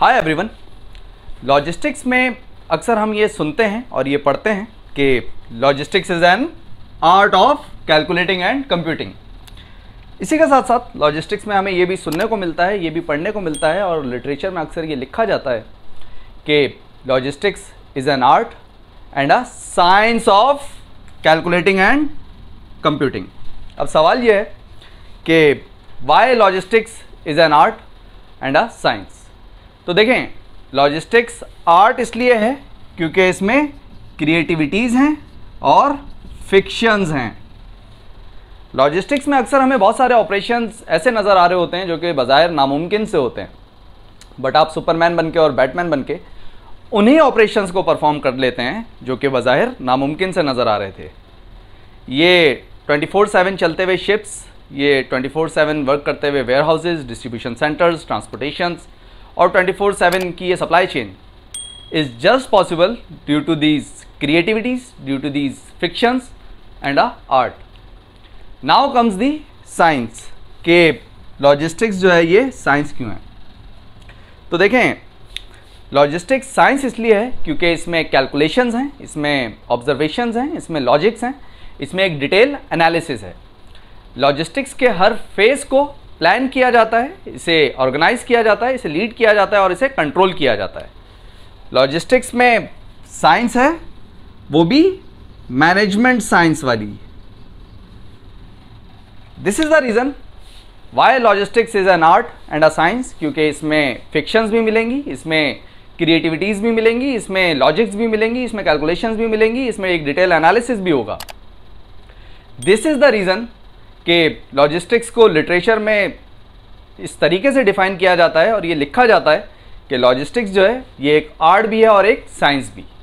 hi everyone logistics में अक्सर हम ये सुनते हैं और ये पढ़ते हैं कि logistics is an art of calculating and computing इसी के साथ साथ लॉजिस्टिक्स में हमें ये भी सुनने को मिलता है ये भी पढ़ने को मिलता है और लिटरेचर में अक्सर ये लिखा जाता है कि logistics is an art and a science of calculating and computing अब सवाल ये है कि why logistics is an art and a science तो देखें लॉजिस्टिक्स आर्ट इसलिए है क्योंकि इसमें क्रिएटिविटीज़ हैं और फिक्शंस हैं लॉजिस्टिक्स में अक्सर हमें बहुत सारे ऑपरेशंस ऐसे नज़र आ रहे होते हैं जो कि बाज़ाहिर नामुमकिन से होते हैं बट आप सुपरमैन बन के और बैटमैन बन के उन्हीं ऑपरेशंस को परफॉर्म कर लेते हैं जो कि बाज़ाहिर नामुमकिन से नज़र आ रहे थे ये 24/7 चलते हुए शिप्स ये 24/7 वर्क करते हुए warehouses distribution centres transportations और 24/7 की ये supply chain is just possible due to these creativities due to these fictions and a art now comes the science के लॉजिस्टिक्स जो है ये साइंस क्यों है तो देखें लॉजिस्टिक्स साइंस इसलिए है क्योंकि इसमें कैलकुलेशंस हैं इसमें ऑब्जर्वेशंस हैं इसमें लॉजिक्स हैं इसमें एक डिटेल एनालिसिस है लॉजिस्टिक्स के हर फेज़ को प्लान किया जाता है इसे ऑर्गेनाइज किया जाता है इसे लीड किया जाता है और इसे कंट्रोल किया जाता है लॉजिस्टिक्स में साइंस है वो भी मैनेजमेंट साइंस वाली this is the reason why logistics is an art and a science क्योंकि इसमें फिक्शंस भी मिलेंगी इसमें क्रिएटिविटीज़ भी मिलेंगी इसमें लॉजिक्स भी मिलेंगी इसमें कैलकुलेशंस भी मिलेंगी इसमें एक डिटेल एनालिसिस भी होगा दिस इज़ द रीज़न कि लॉजिस्टिक्स को लिटरेचर में इस तरीके से डिफ़ाइन किया जाता है और ये लिखा जाता है कि लॉजिस्टिक्स जो है ये एक आर्ट भी है और एक साइंस भी